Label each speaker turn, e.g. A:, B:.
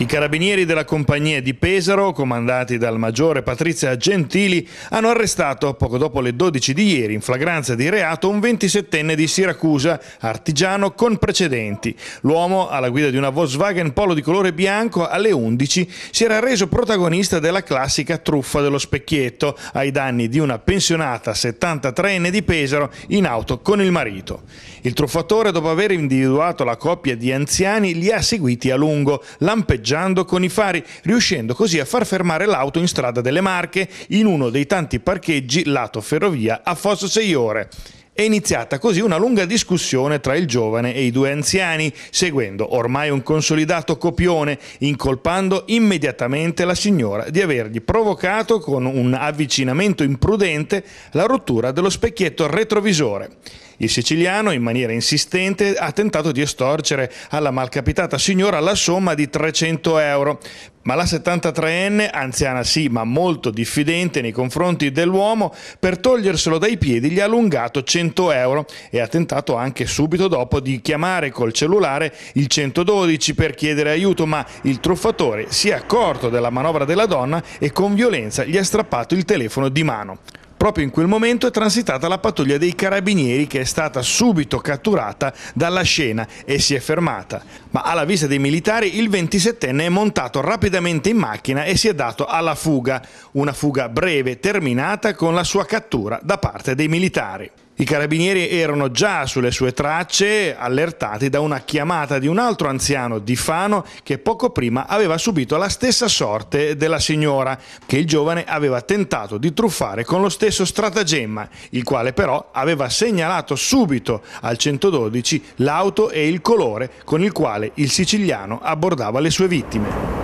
A: I carabinieri della compagnia di Pesaro, comandati dal maggiore Patrizia Gentili, hanno arrestato poco dopo le 12 di ieri in flagranza di reato un 27enne di Siracusa, artigiano con precedenti. L'uomo, alla guida di una Volkswagen Polo di colore bianco, alle 11 si era reso protagonista della classica truffa dello specchietto ai danni di una pensionata 73enne di Pesaro in auto con il marito. Il truffatore, dopo aver individuato la coppia di anziani, li ha seguiti a lungo, lampeggiando schiaccieggiando con i fari, riuscendo così a far fermare l'auto in strada delle Marche in uno dei tanti parcheggi lato ferrovia a Fosso ore. È iniziata così una lunga discussione tra il giovane e i due anziani, seguendo ormai un consolidato copione, incolpando immediatamente la signora di avergli provocato con un avvicinamento imprudente la rottura dello specchietto retrovisore. Il siciliano, in maniera insistente, ha tentato di estorcere alla malcapitata signora la somma di 300 euro, ma la 73enne, anziana sì, ma molto diffidente nei confronti dell'uomo, per toglierselo dai piedi gli ha allungato 100 euro e ha tentato anche subito dopo di chiamare col cellulare il 112 per chiedere aiuto, ma il truffatore si è accorto della manovra della donna e con violenza gli ha strappato il telefono di mano. Proprio in quel momento è transitata la pattuglia dei carabinieri che è stata subito catturata dalla scena e si è fermata. Ma alla vista dei militari il 27enne è montato rapidamente in macchina e si è dato alla fuga. Una fuga breve terminata con la sua cattura da parte dei militari. I carabinieri erano già sulle sue tracce allertati da una chiamata di un altro anziano di Fano che poco prima aveva subito la stessa sorte della signora che il giovane aveva tentato di truffare con lo stesso stratagemma, il quale però aveva segnalato subito al 112 l'auto e il colore con il quale il siciliano abbordava le sue vittime.